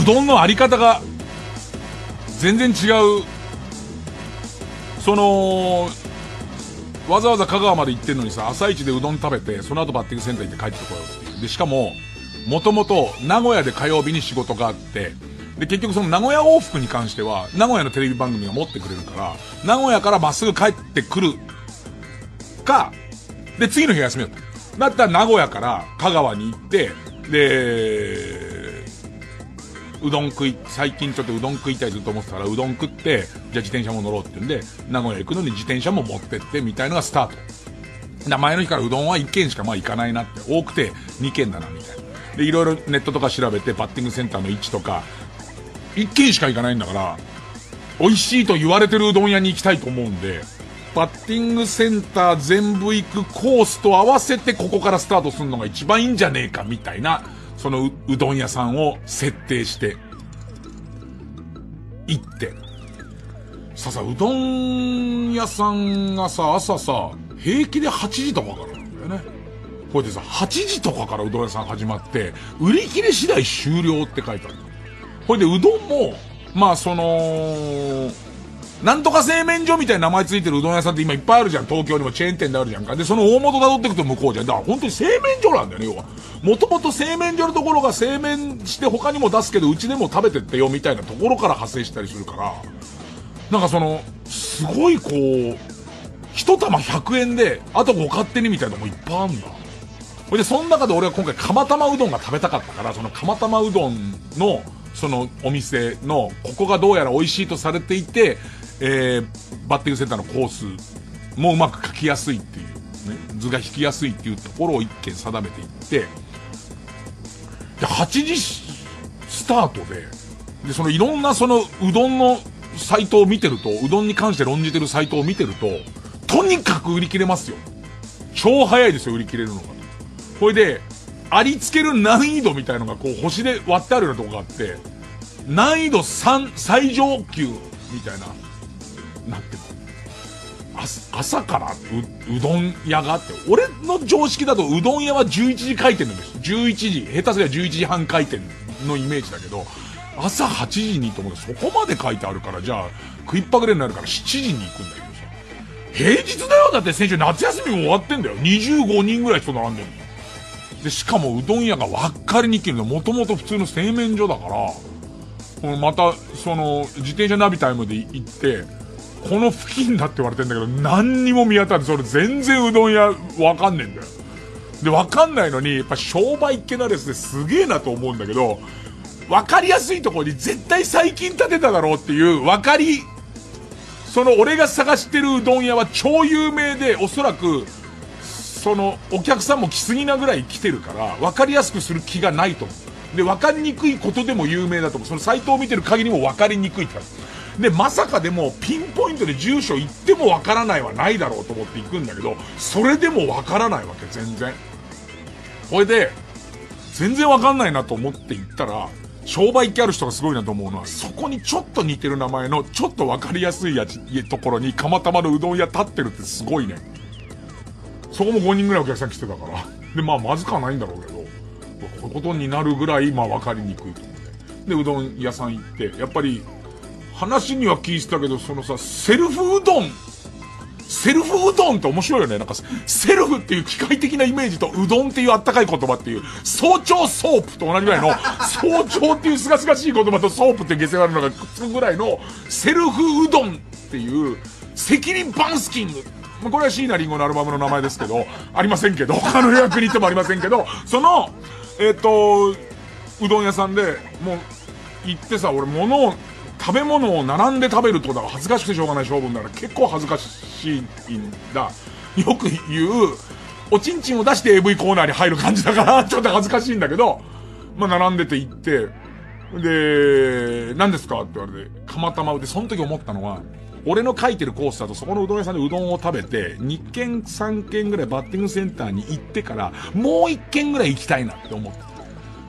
うどんのあり方が全然違うそのわざわざ香川まで行ってんのにさ朝一でうどん食べてその後バッティングセンター行って帰ってこようっていうでしかももともと名古屋で火曜日に仕事があってで結局その名古屋往復に関しては名古屋のテレビ番組が持ってくれるから名古屋からまっすぐ帰ってくるかで次の日休みだっただったら名古屋から香川に行ってでうどん食い、最近ちょっとうどん食いたいずっと思ってたら、うどん食って、じゃあ自転車も乗ろうって言うんで、名古屋行くのに自転車も持ってってみたいのがスタート。名前の日からうどんは1軒しかまあ行かないなって、多くて2軒だなみたいな。で、いろいろネットとか調べて、バッティングセンターの位置とか、1軒しか行かないんだから、美味しいと言われてるうどん屋に行きたいと思うんで、バッティングセンター全部行くコースと合わせてここからスタートするのが一番いいんじゃねえかみたいなそのうどん屋さんを設定して、行って。ささ、うどん屋さんがさ、朝さ、平気で8時とかからなんだよね。これでさ、8時とかからうどん屋さん始まって、売り切れ次第終了って書いてある。これでうどんも、まあその、なんとか製麺所みたいな名前ついてるうどん屋さんって今いっぱいあるじゃん。東京にもチェーン店であるじゃんか。で、その大元辿っていくと向こうじゃん。だから本当に製麺所なんだよね、要は。もともと製麺所のところが製麺して他にも出すけど、うちでも食べてってよみたいなところから派生したりするから、なんかその、すごいこう、一玉100円で、あとご勝手にみたいなのもいっぱいあんだ。ほいで、その中で俺は今回釜玉うどんが食べたかったから、その釜玉うどんの、そのお店の、ここがどうやら美味しいとされていて、えー、バッティングセンターのコースもうまく書きやすいっていう、ね、図が引きやすいっていうところを1件定めていって、で、8時スタートで、で、そのいろんなそのうどんのサイトを見てると、うどんに関して論じてるサイトを見てると、とにかく売り切れますよ。超早いですよ、売り切れるのが。これで、ありつける難易度みたいのがこう星で割ってあるようなとこがあって、難易度3、最上級みたいな。なんて朝からうどん屋があって俺の常識だとうどん屋は11時開店なんです11時下手すりゃ11時半開店のイメージだけど朝8時にと思てそこまで書いてあるからじゃあ食いっぱぐれになるから7時に行くんだけどさ平日だよだって先週夏休みも終わってんだよ25人ぐらい人並んでるでしかもうどん屋が分かりにくいのもともと普通の製麺所だからまたその自転車ナビタイムで行ってこの付近だって言われてんだけど、何にも見当たらそれ全然うどん屋わかんねえんだよ。で、わかんないのに、やっぱ商売っ気なースですげえなと思うんだけど、分かりやすいところに絶対最近建てただろうっていう、分かり、その俺が探してるうどん屋は超有名で、おそらく、そのお客さんも来すぎなぐらい来てるから、分かりやすくする気がないと思う。で、分かりにくいことでも有名だと思う。そのサイトを見てる限りも分かりにくいって感じ。で、まさかでもピンポイントで住所行ってもわからないはないだろうと思って行くんだけど、それでもわからないわけ、全然。これで、全然わかんないなと思って行ったら、商売機ある人がすごいなと思うのは、そこにちょっと似てる名前の、ちょっとわかりやすいやところに、釜玉のうどん屋立ってるってすごいね。そこも5人ぐらいお客さん来てたから。で、まあ、まずかはないんだろうけど、こういうことになるぐらい、まあ、かりにくいと思って。で、うどん屋さん行って、やっぱり、話には聞いてたけど、そのさ、セルフうどん。セルフうどんって面白いよね。なんか、セルフっていう機械的なイメージと、うどんっていうあったかい言葉っていう、早朝ソープと同じぐらいの、早朝っていうすがすがしい言葉とソープって下世話なのがくっつくぐらいの、セルフうどんっていう、責任バンスキング。まあ、これは椎名林檎のアルバムの名前ですけど、ありませんけど、他の予約に行ってもありませんけど、その、えっ、ー、と、うどん屋さんで、もう、行ってさ、俺物を食べ物を並んで食べるってことは恥ずかしくてしょうがない性分なら結構恥ずかしいんだ。よく言う、おちんちんを出して AV コーナーに入る感じだから、ちょっと恥ずかしいんだけど、まあ、並んでて行って、で、何ですかって言われて、釜玉で、その時思ったのは、俺の書いてるコースだとそこのうどん屋さんでうどんを食べて、2軒3軒ぐらいバッティングセンターに行ってから、もう1軒ぐらい行きたいなって思って。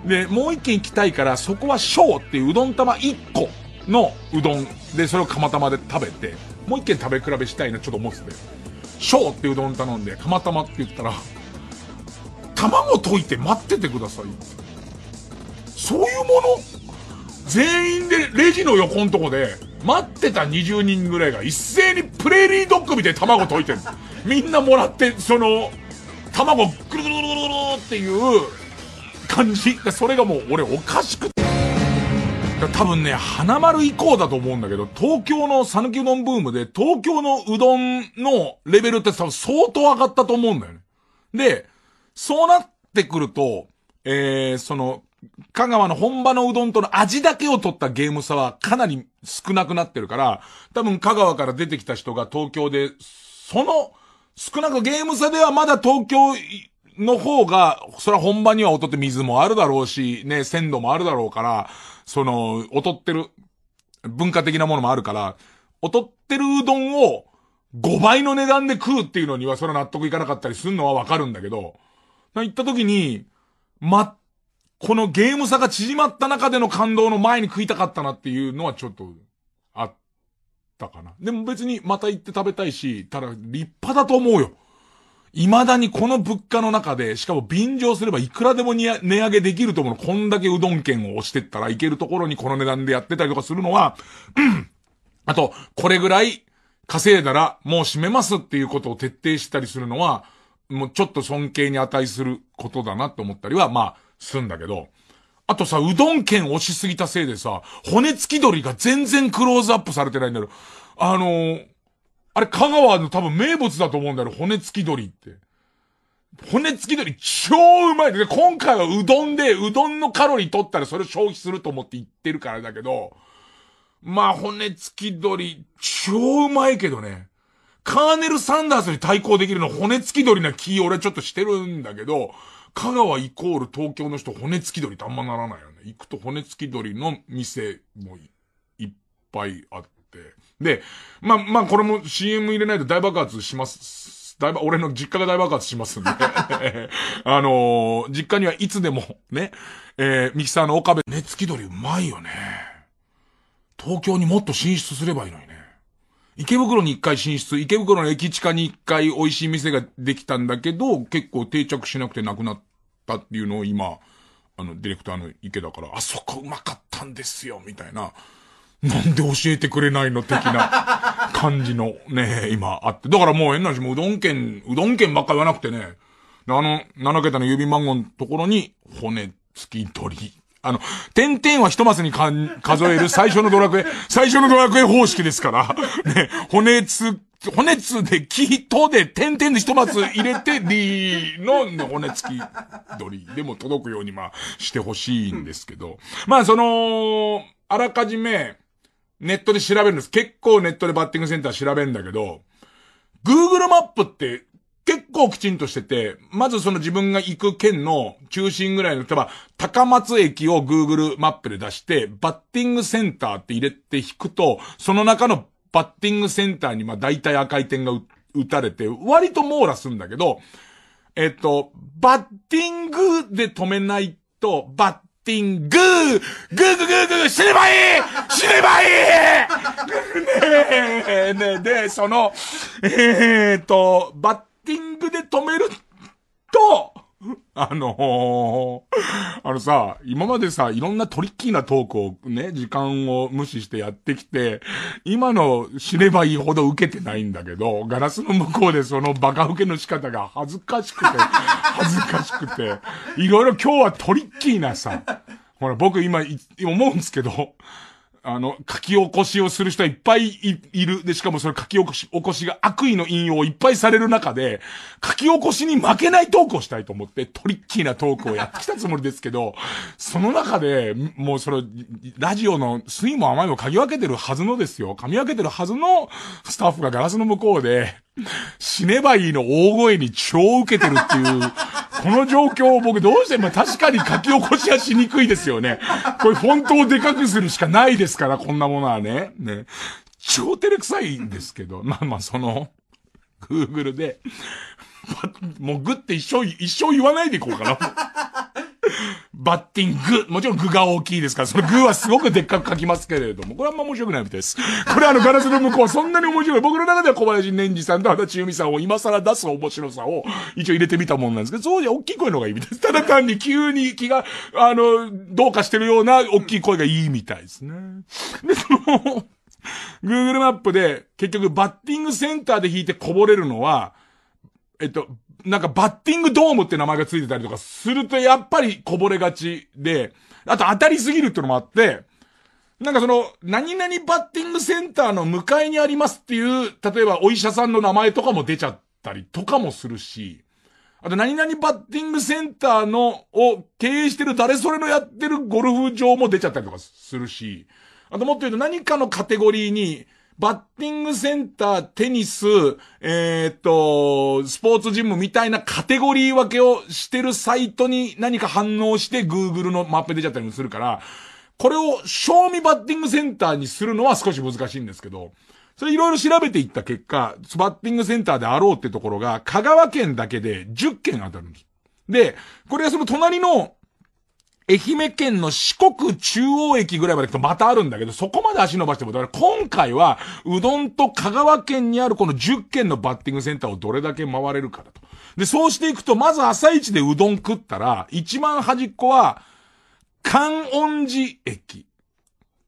で、もう1軒行きたいから、そこは小っていううどん玉1個のうどんで、それを釜玉で食べて、もう一軒食べ比べしたいな、ちょっと思ってて。ー」ってうどん頼んで、釜玉って言ったら、卵溶いて待っててくださいって。そういうもの全員でレジの横んとこで、待ってた20人ぐらいが一斉にプレーリードッグみたい卵溶いてる。みんなもらって、その、卵ぐるぐるぐるぐるっていう感じ。それがもう俺おかしくて。多分ね、花丸以降だと思うんだけど、東京の讃岐うどんブームで、東京のうどんのレベルって多分相当上がったと思うんだよね。で、そうなってくると、えー、その、香川の本場のうどんとの味だけを取ったゲーム差はかなり少なくなってるから、多分香川から出てきた人が東京で、その、少なくゲーム差ではまだ東京の方が、それは本場には劣って水もあるだろうし、ね、鮮度もあるだろうから、その、劣ってる、文化的なものもあるから、劣ってるうどんを、5倍の値段で食うっていうのには、それは納得いかなかったりするのはわかるんだけど、行った時に、ま、このゲーム差が縮まった中での感動の前に食いたかったなっていうのはちょっと、あったかな。でも別にまた行って食べたいし、ただ立派だと思うよ。未だにこの物価の中で、しかも便乗すればいくらでも値上げできると思うの、こんだけうどん券を押してったらいけるところにこの値段でやってたりとかするのは、うん、あと、これぐらい稼いだらもう閉めますっていうことを徹底したりするのは、もうちょっと尊敬に値することだなって思ったりは、まあ、すんだけど。あとさ、うどん券押しすぎたせいでさ、骨付き鳥が全然クローズアップされてないんだよ。あのーあれ香川の多分名物だと思うんだよ、骨付き鳥って。骨付き鳥超うまいで、ね、今回はうどんで、うどんのカロリー取ったらそれ消費すると思って言ってるからだけど、まあ骨付き鳥超うまいけどね。カーネル・サンダースに対抗できるの骨付き鳥な気俺ちょっとしてるんだけど、香川イコール東京の人骨付き鳥ってあんまならないよね。行くと骨付き鳥の店もいっぱいあって。で、まあ、まあ、これも CM 入れないと大爆発します。だいぶ、俺の実家が大爆発しますんで。あのー、実家にはいつでも、ね、えー、ミキサーの岡部、気取りうまいよね。東京にもっと進出すればいいのにね。池袋に一回進出、池袋の駅地下に一回美味しい店ができたんだけど、結構定着しなくてなくなったっていうのを今、あの、ディレクターの池だから、あそこうまかったんですよ、みたいな。なんで教えてくれないの的な感じのね、今あって。だからもう変な話、もううどん券、うどん券ばっか言わなくてね、あの、7桁の郵便番号のところに、骨付き鳥。あの、点々は一マスにかん数える最初のドラクエ、最初のドラクエ方式ですから、ね、骨付骨つで、木とで、点々で一ス入れて、りの骨付き鳥でも届くように、まあ、してほしいんですけど。まあ、その、あらかじめ、ネットで調べるんです。結構ネットでバッティングセンター調べるんだけど、Google マップって結構きちんとしてて、まずその自分が行く県の中心ぐらいの、例えば高松駅を Google マップで出して、バッティングセンターって入れて引くと、その中のバッティングセンターにまあ大体赤い点が打たれて、割と網羅するんだけど、えっと、バッティングで止めないと、バッティンググーグーグーグーグー死ねばいい死ねばいいねえ、ねで、その、えー、っと、バッティングで止めると、あのー、あのさ、今までさ、いろんなトリッキーなトークをね、時間を無視してやってきて、今の知ればいいほど受けてないんだけど、ガラスの向こうでそのバカ受けの仕方が恥ずかしくて、恥ずかしくて、いろいろ今日はトリッキーなさ、ほら、僕今、思うんですけど、あの、書き起こしをする人はいっぱいいる。で、しかもそれ書き起こし、起こしが悪意の引用をいっぱいされる中で、書き起こしに負けないトークをしたいと思って、トリッキーなトークをやってきたつもりですけど、その中で、もうそれ、ラジオの酸いも甘いも嗅ぎ分けてるはずのですよ。噛み分けてるはずのスタッフがガラスの向こうで、死ねばいいの大声に超受けてるっていう、この状況を僕どうしても確かに書き起こしはしにくいですよね。これ本当をでかくするしかないですですから、こんなものはね。ね。超照れくさいんですけど、まあまあ、その、Google で、もうグって一生、一生言わないでいこうかな。バッティング。もちろん具が大きいですから、その具はすごくでっかく書きますけれども、これあんま面白くないみたいです。これあのガラスの向こうそんなに面白い。僕の中では小林年次さんと足立由美さんを今更出す面白さを一応入れてみたもんなんですけど、そうじゃ大きい声の方がいいみたいです。ただ単に急に気が、あの、どうかしてるような大きい声がいいみたいですね。で、その、Google マップで結局バッティングセンターで引いてこぼれるのは、えっと、なんかバッティングドームって名前がついてたりとかするとやっぱりこぼれがちで、あと当たりすぎるってのもあって、なんかその、何々バッティングセンターの向かいにありますっていう、例えばお医者さんの名前とかも出ちゃったりとかもするし、あと何々バッティングセンターの、を経営してる誰それのやってるゴルフ場も出ちゃったりとかするし、あともっと言うと何かのカテゴリーに、バッティングセンター、テニス、えー、っと、スポーツジムみたいなカテゴリー分けをしてるサイトに何か反応して Google のマップ出ちゃったりもするから、これを賞味バッティングセンターにするのは少し難しいんですけど、それいろいろ調べていった結果、バッティングセンターであろうってところが、香川県だけで10件当たるんです。で、これはその隣の愛媛県の四国中央駅ぐらいまで行くとまたあるんだけど、そこまで足伸ばしても、だから今回は、うどんと香川県にあるこの10県のバッティングセンターをどれだけ回れるかだと。で、そうしていくと、まず朝一でうどん食ったら、一番端っこは、観音寺駅。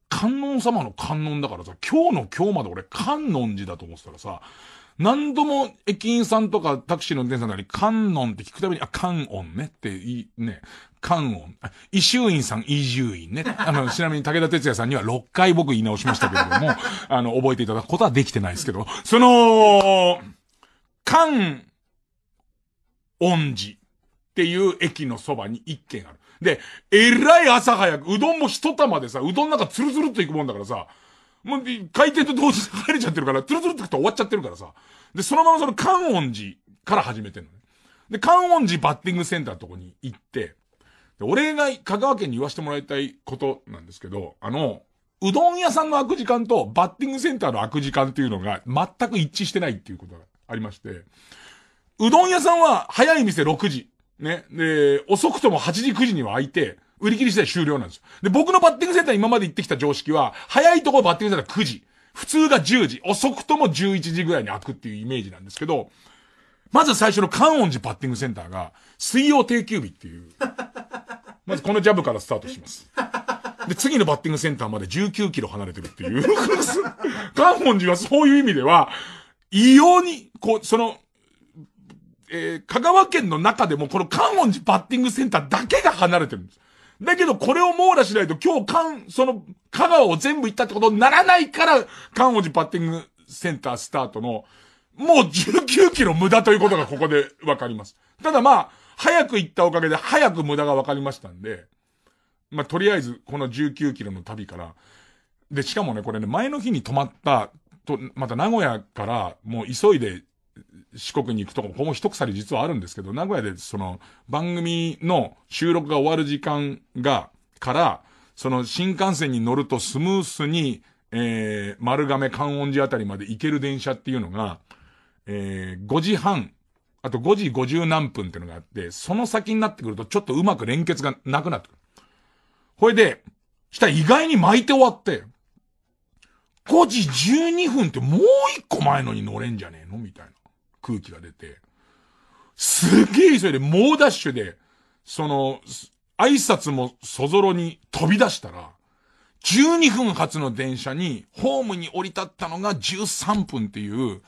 観音様の観音だからさ、今日の今日まで俺観音寺だと思ってたらさ、何度も駅員さんとかタクシーの運転手さんとかに、観音って聞くたびに、あ、観音ねってい、ね、観音。伊集院さん、伊集院ね。あの、ちなみに武田哲也さんには6回僕言い直しましたけれども、あの、覚えていただくことはできてないですけど、その、観音寺っていう駅のそばに1軒ある。で、えらい朝早く、うどんも一玉でさ、うどんなんかツルツルっといくもんだからさ、もう、回転と同時に入れちゃってるから、トゥルトゥルって終わっちゃってるからさ。で、そのままその観音寺から始めてんのね。で、観音寺バッティングセンターのとこに行って、で、礼が香川県に言わせてもらいたいことなんですけど、あの、うどん屋さんの開く時間とバッティングセンターの開く時間っていうのが全く一致してないっていうことがありまして、うどん屋さんは早い店6時。ね。で、遅くとも8時9時には開いて、売り切り次第終了なんですよ。で、僕のバッティングセンター今まで行ってきた常識は、早いところバッティングセンター9時。普通が10時。遅くとも11時ぐらいに開くっていうイメージなんですけど、まず最初の観音寺バッティングセンターが、水曜定休日っていう。まずこのジャブからスタートします。で、次のバッティングセンターまで19キロ離れてるっていう。観音寺はそういう意味では、異様に、こう、その、えー、香川県の中でもこの観音寺バッティングセンターだけが離れてるんです。だけどこれを網羅しないと今日関、その、香川を全部行ったってことにならないから、関王寺パッティングセンタースタートの、もう19キロ無駄ということがここでわかります。ただまあ、早く行ったおかげで早く無駄がわかりましたんで、まあとりあえずこの19キロの旅から、で、しかもね、これね、前の日に泊まった、と、また名古屋からもう急いで四国に行くとこ、ここも一鎖実はあるんですけど、名古屋でその番組の収録が終わる時間が、から、その新幹線に乗るとスムースに、えー、丸亀観音寺あたりまで行ける電車っていうのが、えー、5時半、あと5時50何分っていうのがあって、その先になってくるとちょっとうまく連結がなくなってくる。ほいで、したら意外に巻いて終わって、5時12分ってもう一個前のに乗れんじゃねえのみたいな。空気が出て、すげえ急いで猛ダッシュで、その、挨拶もそぞろに飛び出したら、12分発の電車に、ホームに降り立ったのが13分っていう、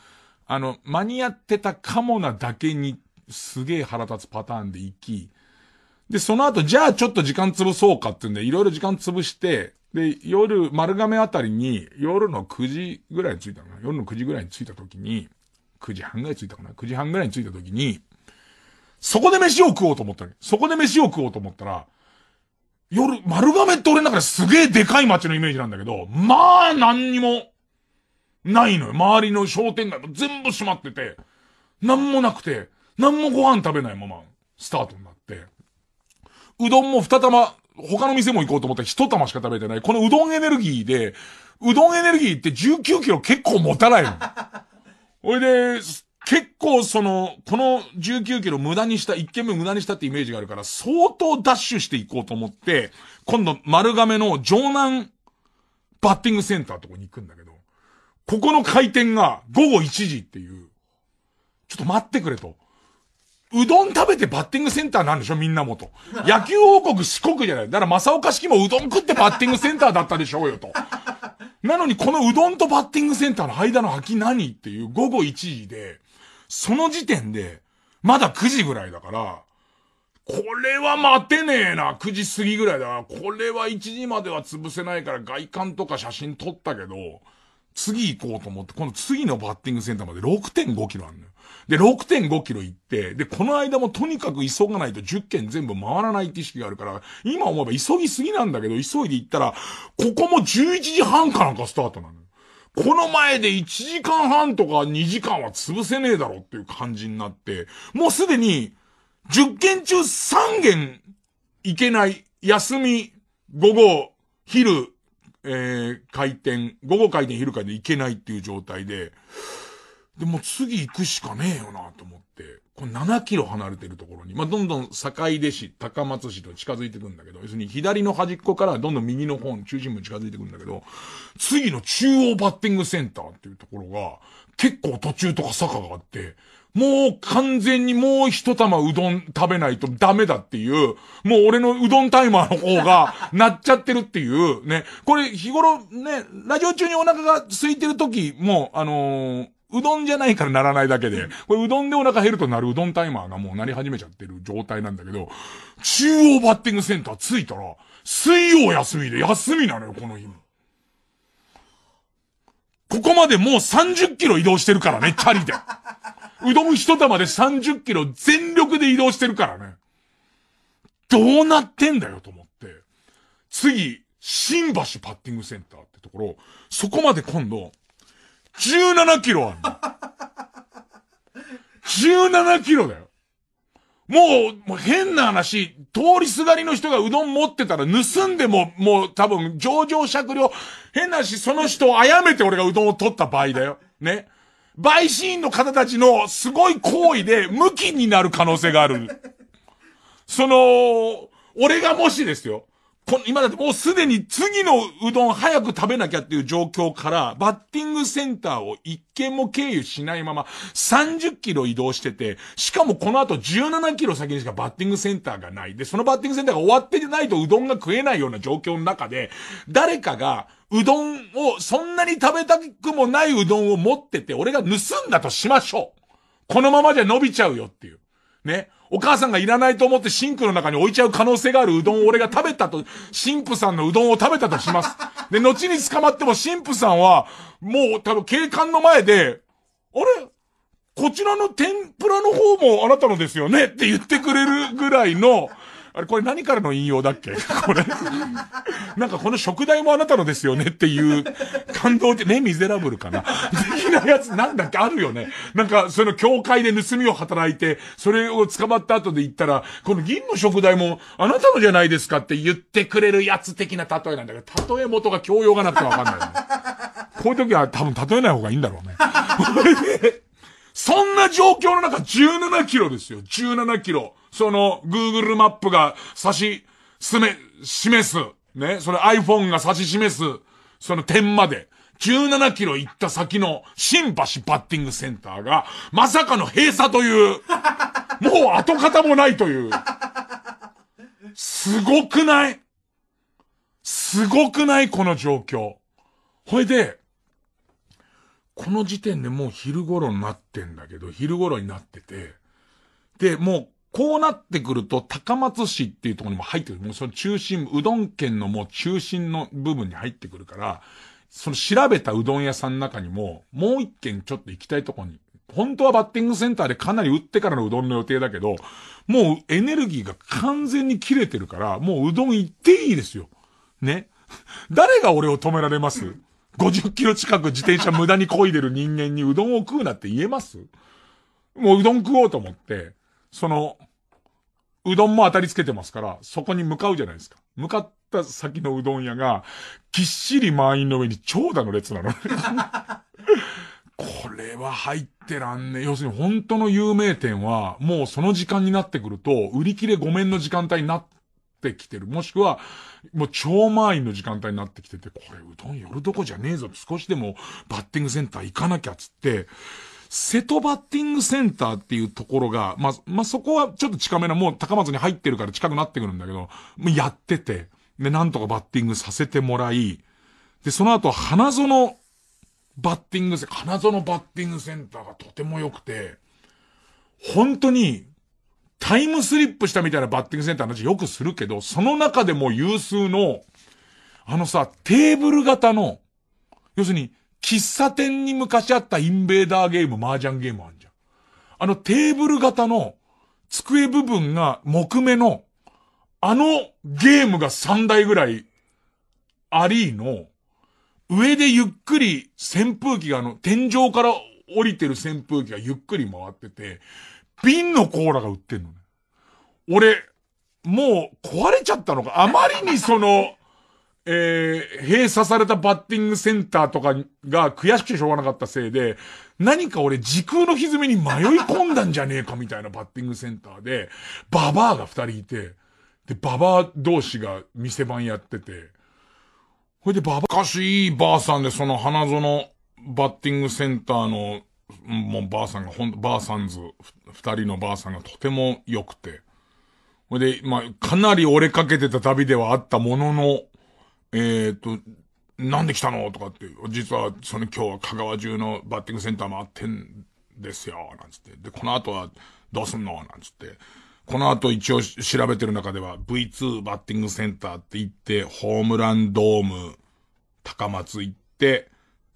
あの、間に合ってたかもなだけに、すげえ腹立つパターンで行き、で、その後、じゃあちょっと時間潰そうかってんで、いろいろ時間潰して、で、夜、丸亀あたりに、夜の9時ぐらいに着いたの夜の9時ぐらいに着いた時に、9時半ぐらい着いたかな ?9 時半ぐらいに着いた時に、そこで飯を食おうと思ったそこで飯を食おうと思ったら、夜、丸亀って俺の中ですげえでかい街のイメージなんだけど、まあ何にも、ないのよ。周りの商店街も全部閉まってて、何もなくて、なんもご飯食べないまま、スタートになって、うどんも二玉、他の店も行こうと思ったら一玉しか食べてない。このうどんエネルギーで、うどんエネルギーって19キロ結構持たないの。ほいで、結構その、この19キロ無駄にした、1件目無駄にしたってイメージがあるから、相当ダッシュしていこうと思って、今度丸亀の城南バッティングセンターとこに行くんだけど、ここの開店が午後1時っていう、ちょっと待ってくれと。うどん食べてバッティングセンターなんでしょみんなもと。野球王国四国じゃない。だから正岡式もうどん食ってバッティングセンターだったでしょうよと。なのにこのうどんとバッティングセンターの間の空き何っていう午後1時で、その時点で、まだ9時ぐらいだから、これは待てねえな。9時過ぎぐらいだこれは1時までは潰せないから外観とか写真撮ったけど、次行こうと思って、この次のバッティングセンターまで6.5キロあるのよ。で、6.5キロ行って、で、この間もとにかく急がないと10件全部回らないって意識があるから、今思えば急ぎすぎなんだけど、急いで行ったら、ここも11時半かなんかスタートなのよ。この前で1時間半とか2時間は潰せねえだろっていう感じになって、もうすでに、10件中3件行けない、休み、午後、昼、えー、回転、午後回転、昼回転行けないっていう状態で、でも次行くしかねえよなと思って、これ7キロ離れてるところに、まあ、どんどん坂出市、高松市と近づいてくんだけど、要するに左の端っこからどんどん右の方の中心部に近づいてくんだけど、次の中央バッティングセンターっていうところが、結構途中とか坂があって、もう完全にもう一玉うどん食べないとダメだっていう、もう俺のうどんタイマーの方がなっちゃってるっていう、ね。これ日頃ね、ラジオ中にお腹が空いてる時も、あのーうどんじゃないからならないだけで、これうどんでお腹減るとなるうどんタイマーがもうなり始めちゃってる状態なんだけど、中央バッティングセンター着いたら、水曜休みで休みなのよ、この日も。ここまでもう30キロ移動してるからね、チャリで。うどん一玉で30キロ全力で移動してるからね。どうなってんだよと思って。次、新橋パッティングセンターってところ、そこまで今度、17キロあるの。17キロだよ。もう、もう変な話、通りすがりの人がうどん持ってたら盗んでも、もう多分上場酌量、変な話、その人を殺めて俺がうどんを取った場合だよ。ね。陪審員の方たちのすごい行為で、無期になる可能性がある。その、俺がもしですよ。こ今だってもうすでに次のうどん早く食べなきゃっていう状況から、バッティングセンターを一軒も経由しないまま30キロ移動してて、しかもこの後17キロ先にしかバッティングセンターがない。で、そのバッティングセンターが終わってないとうどんが食えないような状況の中で、誰かが、うどんを、そんなに食べたくもないうどんを持ってて、俺が盗んだとしましょう。このままじゃ伸びちゃうよっていう。ね。お母さんがいらないと思ってシンクの中に置いちゃう可能性があるうどんを俺が食べたと、神父さんのうどんを食べたとします。で、後に捕まっても神父さんは、もう多分警官の前で、あれこちらの天ぷらの方もあなたのですよねって言ってくれるぐらいの、あれ、これ何からの引用だっけ これ。なんかこの食材もあなたのですよねっていう、感動って、ね、ミゼラブルかな。的なやつなんだっけあるよね。なんか、その教会で盗みを働いて、それを捕まった後で言ったら、この銀の食材もあなたのじゃないですかって言ってくれるやつ的な例えなんだけど、例え元が教養がなくてわかんない、ね。こういう時は多分例えない方がいいんだろうね。そんな状況の中17キロですよ。17キロ。その、Google マップが指し、すめ、示す。ね。それ iPhone が指し示す。その点まで。17キロ行った先の新橋バッティングセンターが、まさかの閉鎖という、もう跡形もないという。すごくないすごくないこの状況。ほいで、この時点でもう昼頃になってんだけど、昼頃になってて、で、もうこうなってくると、高松市っていうところにも入ってくる。もうその中心、うどん県のもう中心の部分に入ってくるから、その調べたうどん屋さんの中にも、もう一軒ちょっと行きたいとこに、本当はバッティングセンターでかなり打ってからのうどんの予定だけど、もうエネルギーが完全に切れてるから、もううどん行っていいですよ。ね。誰が俺を止められます50キロ近く自転車無駄に漕いでる人間にうどんを食うなって言えますもううどん食おうと思って、その、うどんも当たりつけてますから、そこに向かうじゃないですか。向かった先のうどん屋が、ぎっしり満員の上に長蛇の列なの。これは入ってらんね。要するに本当の有名店は、もうその時間になってくると、売り切れごめんの時間帯になってきてる。もしくは、もう超満員の時間帯になってきてて、これうどん寄るとこじゃねえぞ。少しでもバッティングセンター行かなきゃっつって、瀬戸バッティングセンターっていうところが、まあ、まあ、そこはちょっと近めな、もう高松に入ってるから近くなってくるんだけど、やってて、で、なんとかバッティングさせてもらい、で、その後、花園バッティングセンター、花園バッティングセンターがとても良くて、本当に、タイムスリップしたみたいなバッティングセンターの話よくするけど、その中でも有数の、あのさ、テーブル型の、要するに、喫茶店に昔あったインベーダーゲーム、麻雀ゲームあんじゃん。あのテーブル型の机部分が木目の、あのゲームが3台ぐらいありの、上でゆっくり扇風機があの、天井から降りてる扇風機がゆっくり回ってて、瓶のコーラが売ってんのね。俺、もう壊れちゃったのか。あまりにその、えー、閉鎖されたバッティングセンターとかが悔しくてしょうがなかったせいで、何か俺時空の歪みに迷い込んだんじゃねえかみたいなバッティングセンターで、ババアが二人いて、で、ババア同士が店番やってて、ほいでババア、かしいいばあさんでその花園バッティングセンターの、もうばあさんが、ほん、ばあさんず、二人のばあさんがとても良くて、ほいで、まあ、かなり折れかけてた旅ではあったものの、えっ、と、なんで来たのとかって、実は、その今日は香川中のバッティングセンター回ってんですよ、なんつって。で、この後はどうすんのなんつって。この後一応調べてる中では V2 バッティングセンターって行って、ホームランドーム高松行って、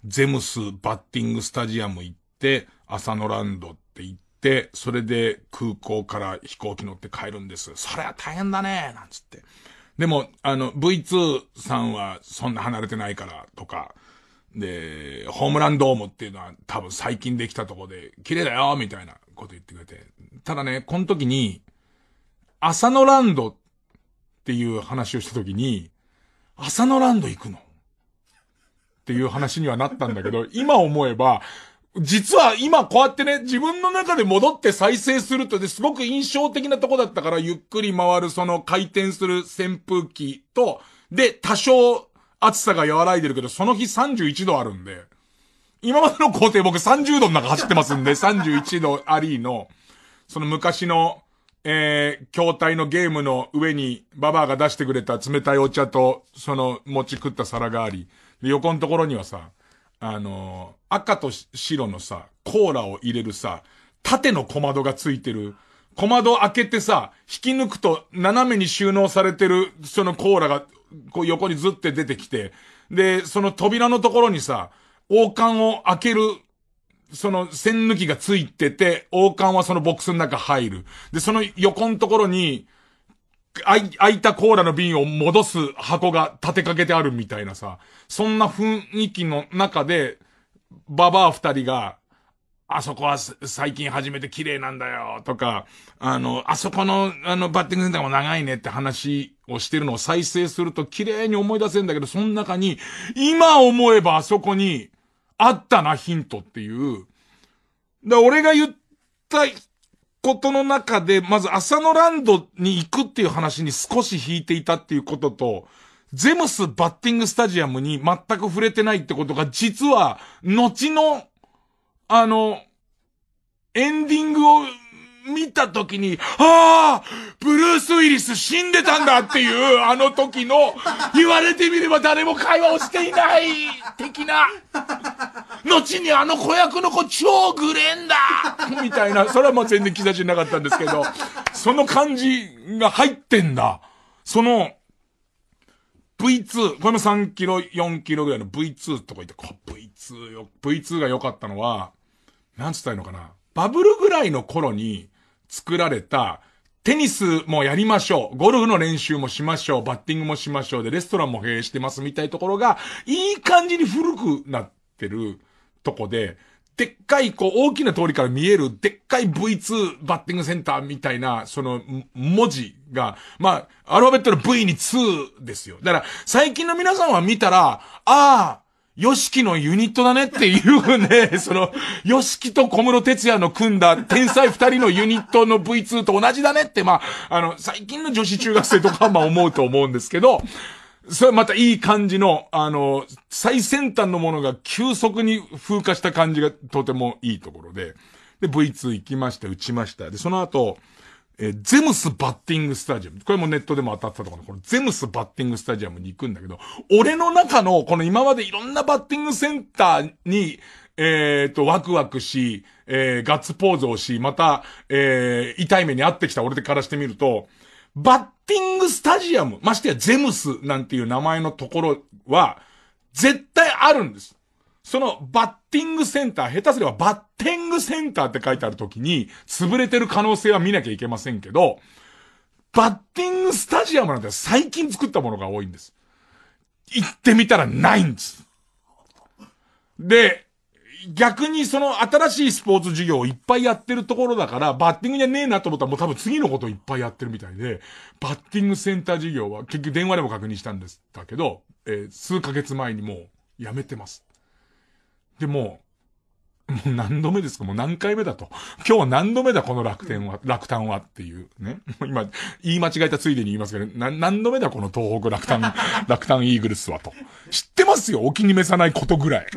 ゼムスバッティングスタジアム行って、朝野ランドって行って、それで空港から飛行機乗って帰るんです。それは大変だねなんつって。でも、あの、V2 さんはそんな離れてないからとか、で、ホームランドームっていうのは多分最近できたとこで、綺麗だよみたいなこと言ってくれて。ただね、この時に、朝のランドっていう話をした時に、朝のランド行くのっていう話にはなったんだけど、今思えば、実は今こうやってね、自分の中で戻って再生するとですごく印象的なとこだったから、ゆっくり回るその回転する扇風機と、で、多少暑さが和らいでるけど、その日31度あるんで、今までの工程僕30度の中走ってますんで、31度ありの、その昔の、えー、筐体のゲームの上に、ババアが出してくれた冷たいお茶と、その、餅食った皿があり、で、横のところにはさ、あのー赤と白のさ、コーラを入れるさ、縦の小窓がついてる。小窓開けてさ、引き抜くと斜めに収納されてる、そのコーラが、こう横にずって出てきて、で、その扉のところにさ、王冠を開ける、その線抜きがついてて、王冠はそのボックスの中入る。で、その横のところに、開いたコーラの瓶を戻す箱が立てかけてあるみたいなさ、そんな雰囲気の中で、ババア二人が、あそこは最近初めて綺麗なんだよ、とか、あの、あそこの、あの、バッティングセンターも長いねって話をしてるのを再生すると綺麗に思い出せるんだけど、その中に、今思えばあそこに、あったな、ヒントっていう。だ俺が言ったことの中で、まず朝のランドに行くっていう話に少し引いていたっていうことと、ゼムスバッティングスタジアムに全く触れてないってことが、実は、後の、あの、エンディングを見た時に、ああブルース・ウィリス死んでたんだっていう、あの時の、言われてみれば誰も会話をしていない、的な。後にあの子役の子超グレンだみたいな、それはもう全然差しなかったんですけど、その感じが入ってんだ。その、V2、これも3キロ、4キロぐらいの V2 とか言って、こ V2 よ、V2 が良かったのは、なんつったらいいのかな。バブルぐらいの頃に作られた、テニスもやりましょう。ゴルフの練習もしましょう。バッティングもしましょう。で、レストランも閉営してますみたいなところが、いい感じに古くなってるとこで、でっかい、こう、大きな通りから見える、でっかい V2 バッティングセンターみたいな、その、文字が、まあ、アルファベットの V に2ですよ。だから、最近の皆さんは見たら、ああ、ヨシキのユニットだねっていうね、その、ヨシキと小室哲也の組んだ天才二人のユニットの V2 と同じだねって、まあ、あの、最近の女子中学生とかはまあ思うと思うんですけど、それまたいい感じの、あの、最先端のものが急速に風化した感じがとてもいいところで、で、V2 行きました、打ちました。で、その後、えー、ゼムスバッティングスタジアム。これもネットでも当たったところ、このゼムスバッティングスタジアムに行くんだけど、俺の中の、この今までいろんなバッティングセンターに、えっ、ー、と、ワクワクし、えー、ガッツポーズをし、また、えー、痛い目に遭ってきた俺でからしてみると、バッティングスタジアム、ましてやゼムスなんていう名前のところは、絶対あるんです。そのバッティングセンター、下手すればバッティングセンターって書いてある時に、潰れてる可能性は見なきゃいけませんけど、バッティングスタジアムなんて最近作ったものが多いんです。行ってみたらないんです。で、逆にその新しいスポーツ授業をいっぱいやってるところだから、バッティングじゃねえなと思ったらもう多分次のことをいっぱいやってるみたいで、バッティングセンター授業は結局電話でも確認したんです、だけど、えー、数ヶ月前にもうやめてます。でも、もう何度目ですかもう何回目だと。今日は何度目だこの楽天は、楽単はっていうね。今、言い間違えたついでに言いますけど、何度目だこの東北楽単、楽単イーグルスはと。知ってますよお気に召さないことぐらい。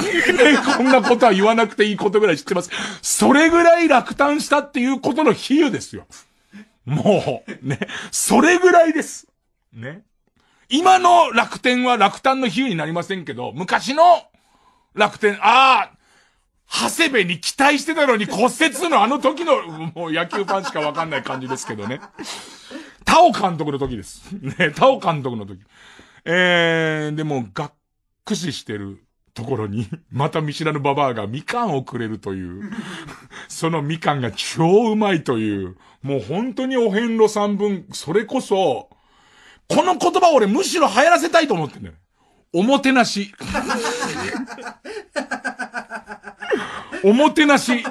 こんなことは言わなくていいことぐらい知ってます。それぐらい楽胆したっていうことの比喩ですよ。もう、ね。それぐらいです。ね。今の楽天は楽胆の比喩になりませんけど、昔の楽天、ああ、長谷部に期待してたのに骨折のあの時の、もう野球ファンしかわかんない感じですけどね。タオ監督の時です。ね、タオ監督の時。えー、でも、がっくししてるところに、また見知らぬババアがみかんをくれるという、そのみかんが超うまいという、もう本当にお遍路三分、それこそ、この言葉俺むしろ流行らせたいと思ってんだよ。おもてなし。おもてなし。ね。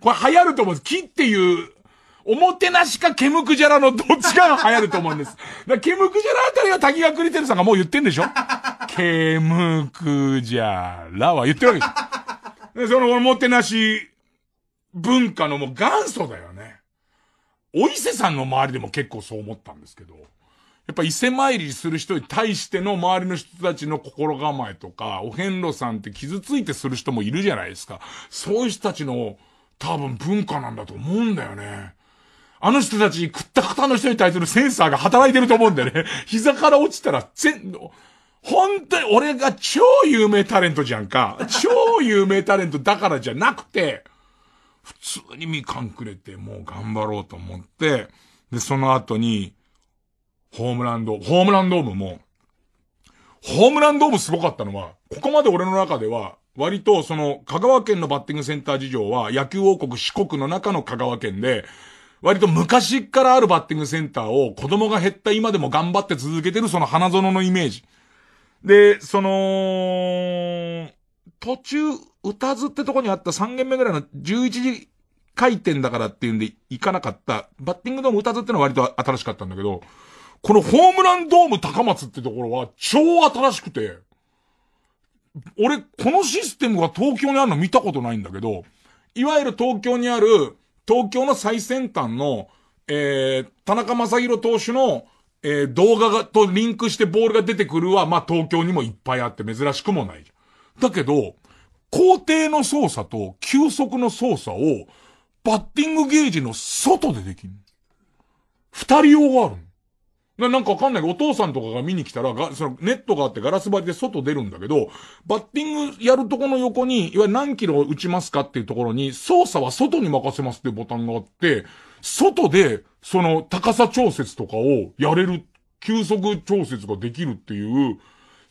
これ流行ると思うんです。木っていう、おもてなしかケムクジャラのどっちかが流行ると思うんです。だケムクジャラあたりは滝川クリテルさんがもう言ってんでしょケムクジャラは言ってるわけです。で、そのおもてなし文化のもう元祖だよね。お伊勢さんの周りでも結構そう思ったんですけど。やっぱ伊勢参りする人に対しての周りの人たちの心構えとか、お遍路さんって傷ついてする人もいるじゃないですか。そういう人たちの多分文化なんだと思うんだよね。あの人たち、くったくたの人に対するセンサーが働いてると思うんだよね。膝から落ちたら、全、本当に俺が超有名タレントじゃんか。超有名タレントだからじゃなくて、普通にみかんくれて、もう頑張ろうと思って、で、その後に、ホームランドホームランドームも、ホームランドームすごかったのは、ここまで俺の中では、割とその、香川県のバッティングセンター事情は、野球王国四国の中の香川県で、割と昔からあるバッティングセンターを子供が減った今でも頑張って続けてるその花園のイメージ。で、その、途中、歌図ってとこにあった3軒目ぐらいの11時回転だからっていうんで行かなかった、バッティングドーム歌図ってのは割と新しかったんだけど、このホームランドーム高松ってところは超新しくて、俺、このシステムが東京にあるの見たことないんだけど、いわゆる東京にある、東京の最先端の、えー、田中正宏投手の、えー、動画が、とリンクしてボールが出てくるは、まあ、東京にもいっぱいあって珍しくもないじゃん。だけど、工程の操作と球速の操作を、バッティングゲージの外でできる。二人用があるの。な、なんかわかんないけど、お父さんとかが見に来たら、が、その、ネットがあってガラス張りで外出るんだけど、バッティングやるとこの横に、いわゆる何キロ打ちますかっていうところに、操作は外に任せますっていうボタンがあって、外で、その、高さ調節とかをやれる、急速調節ができるっていう、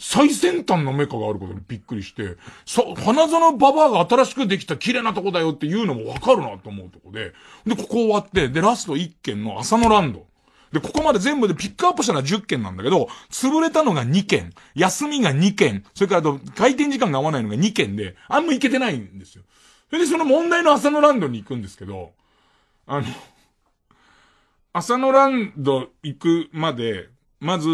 最先端のメカがあることにびっくりして、さ、花園ババアが新しくできた綺麗なとこだよっていうのもわかるなと思うとこで、で、ここ終わって、で、ラスト1件の朝のランド。で、ここまで全部でピックアップしたのは10件なんだけど、潰れたのが2件、休みが2件、それからと、回転時間が合わないのが2件で、あんま行けてないんですよ。それで、その問題の朝のランドに行くんですけど、あの、朝のランド行くまで、まず、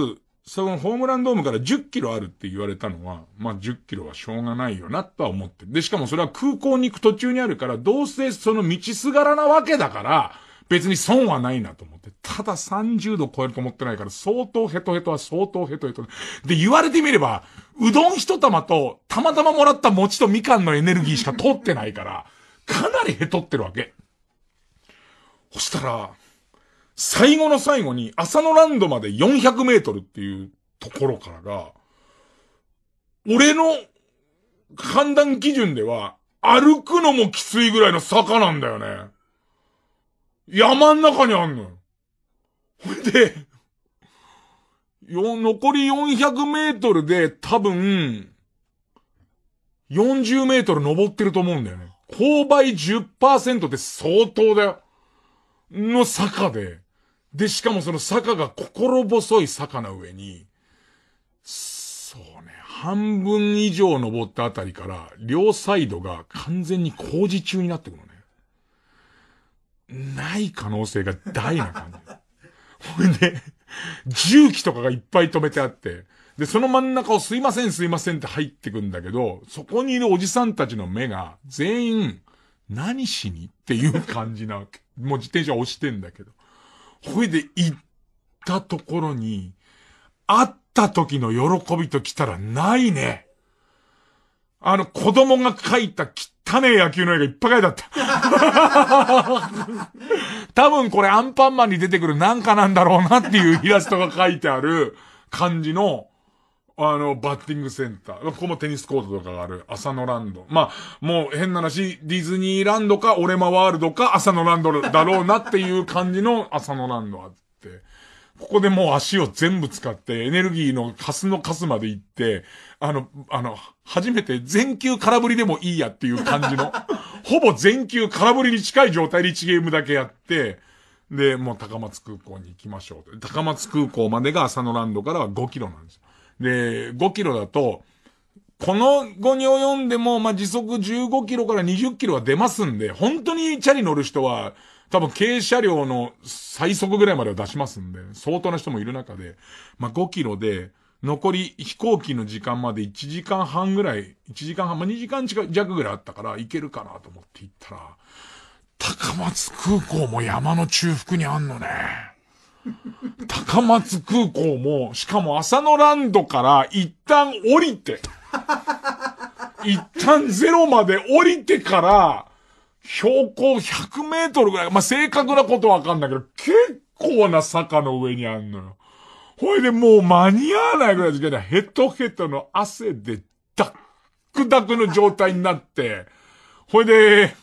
そのホームランドームから10キロあるって言われたのは、まあ、10キロはしょうがないよなとは思ってで、しかもそれは空港に行く途中にあるから、どうせその道すがらなわけだから、別に損はないなと思って。ただ30度超えると思ってないから、相当ヘトヘトは相当ヘトヘト。で、言われてみれば、うどん一玉と、たまたまもらった餅とみかんのエネルギーしか取ってないから、かなりヘトってるわけ。そしたら、最後の最後に、浅野ランドまで400メートルっていうところからが、俺の判断基準では、歩くのもきついぐらいの坂なんだよね。山ん中にあんのよ。ほんで、よ、残り400メートルで多分、40メートル登ってると思うんだよね。勾配10%って相当だよ。の坂で。で、しかもその坂が心細い坂な上に、そうね、半分以上登ったあたりから、両サイドが完全に工事中になってくる。ない可能性が大な感じ。ほいで、重機とかがいっぱい止めてあって、で、その真ん中をすいませんすいませんって入ってくんだけど、そこにいるおじさんたちの目が、全員、何しにっていう感じなわけ。もう自転車押してんだけど。ほいで、行ったところに、会った時の喜びと来たらないね。あの、子供が描いた汚ねえ野球の絵がいっぱい描いてあった。多分これアンパンマンに出てくるなんかなんだろうなっていうイラストが書いてある感じの、あの、バッティングセンター。ここもテニスコートとかがある。朝のランド。まあ、もう変な話、ディズニーランドか、オレマワールドか、朝のランドだろうなっていう感じの朝のランドあっここでもう足を全部使って、エネルギーのカスのカスまで行って、あの、あの、初めて全球空振りでもいいやっていう感じの、ほぼ全球空振りに近い状態で1ゲームだけやって、で、もう高松空港に行きましょう。高松空港までが朝のランドからは5キロなんですよ。で、5キロだと、この後に及んでも、まあ、時速15キロから20キロは出ますんで、本当にチャリ乗る人は、多分軽車両の最速ぐらいまでは出しますんで、相当な人もいる中で、まあ、5キロで、残り飛行機の時間まで1時間半ぐらい、1時間半、まあ、2時間弱ぐらいあったから、行けるかなと思って行ったら、高松空港も山の中腹にあんのね。高松空港も、しかも朝のランドから一旦降りて、一旦ゼロまで降りてから、標高100メートルぐらい、まあ、正確なことわかんないけど、結構な坂の上にあんのよ。ほいでもう間に合わないぐらいの時けヘトヘトの汗でダックダクの状態になって、ほいで、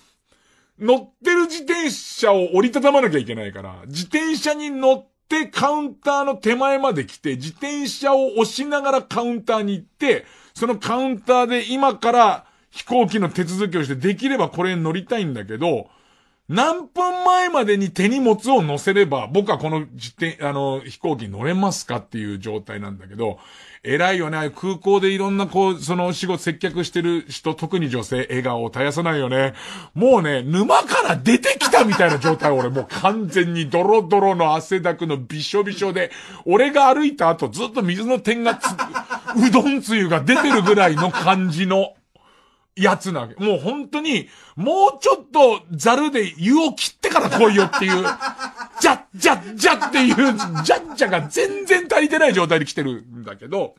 乗ってる自転車を折りたたまなきゃいけないから、自転車に乗ってカウンターの手前まで来て、自転車を押しながらカウンターに行って、そのカウンターで今から飛行機の手続きをして、できればこれに乗りたいんだけど、何分前までに手荷物を乗せれば、僕はこの実点、あの、飛行機に乗れますかっていう状態なんだけど、偉いよね。空港でいろんなこう、その仕事接客してる人、特に女性、笑顔を絶やさないよね。もうね、沼から出てきたみたいな状態、俺もう完全にドロドロの汗だくのびしょびしょで、俺が歩いた後ずっと水の点がつ、うどんつゆが出てるぐらいの感じの。やつなわけ。もう本当に、もうちょっとザルで湯を切ってから来いよっていう、じゃっじゃっじゃっていう、じゃっじゃが全然足りてない状態で来てるんだけど、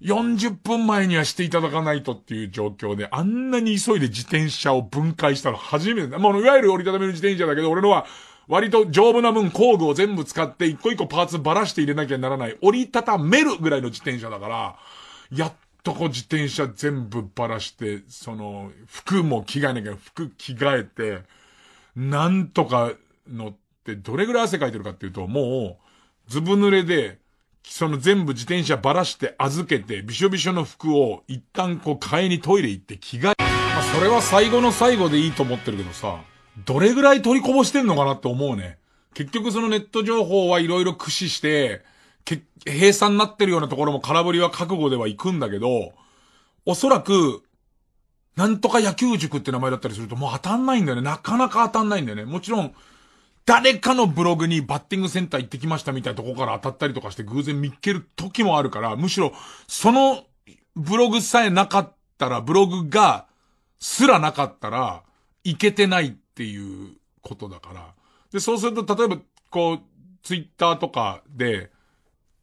40分前にはしていただかないとっていう状況で、あんなに急いで自転車を分解したの初めてだ。もういわゆる折りたためる自転車だけど、俺のは、割と丈夫な分工具を全部使って一個一個パーツばらして入れなきゃならない折りたためるぐらいの自転車だから、やっ男自転車全部ばらして、その、服も着替えなきゃ、服着替えて、なんとか乗って、どれぐらい汗かいてるかっていうと、もう、ずぶ濡れで、その全部自転車ばらして預けて、びしょびしょの服を一旦こう替えにトイレ行って着替え、まあ、それは最後の最後でいいと思ってるけどさ、どれぐらい取りこぼしてんのかなって思うね。結局そのネット情報はいろいろ駆使して、け、閉鎖になってるようなところも空振りは覚悟では行くんだけど、おそらく、なんとか野球塾って名前だったりするともう当たんないんだよね。なかなか当たんないんだよね。もちろん、誰かのブログにバッティングセンター行ってきましたみたいなとこから当たったりとかして偶然見っける時もあるから、むしろ、そのブログさえなかったら、ブログがすらなかったら、いけてないっていうことだから。で、そうすると、例えば、こう、ツイッターとかで、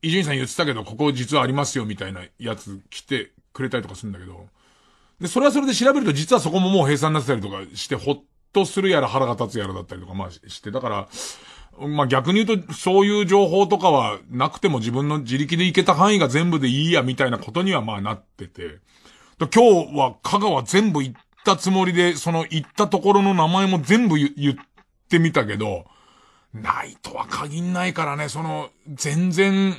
伊集院さん言ってたけど、ここ実はありますよ、みたいなやつ来てくれたりとかするんだけど、で、それはそれで調べると実はそこももう閉鎖になってたりとかして、ほっとするやら腹が立つやらだったりとか、まあして、だから、まあ逆に言うと、そういう情報とかはなくても自分の自力で行けた範囲が全部でいいや、みたいなことにはまあなってて、今日は香川全部行ったつもりで、その行ったところの名前も全部言ってみたけど、ないとは限んないからね、その、全然、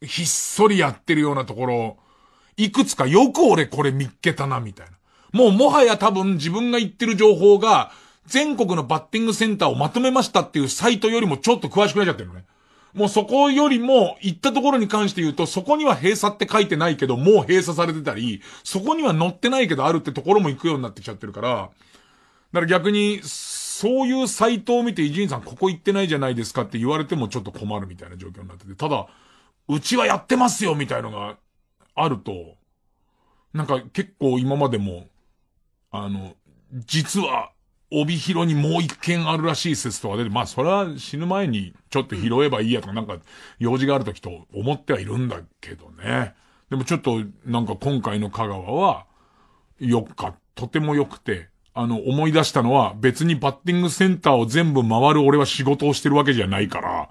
ひっそりやってるようなところ、いくつかよく俺これ見っけたな、みたいな。もうもはや多分自分が言ってる情報が、全国のバッティングセンターをまとめましたっていうサイトよりもちょっと詳しくなっちゃってるのね。もうそこよりも、行ったところに関して言うと、そこには閉鎖って書いてないけど、もう閉鎖されてたり、そこには載ってないけどあるってところも行くようになってきちゃってるから、だから逆に、そういうサイトを見て、伊集院さんここ行ってないじゃないですかって言われてもちょっと困るみたいな状況になってて、ただ、うちはやってますよみたいのがあると、なんか結構今までも、あの、実は、帯広にもう一件あるらしい説とかて、まあそれは死ぬ前にちょっと拾えばいいやとか、なんか用事がある時と思ってはいるんだけどね。でもちょっとなんか今回の香川は、よっか、とても良くて、あの思い出したのは別にバッティングセンターを全部回る俺は仕事をしてるわけじゃないから、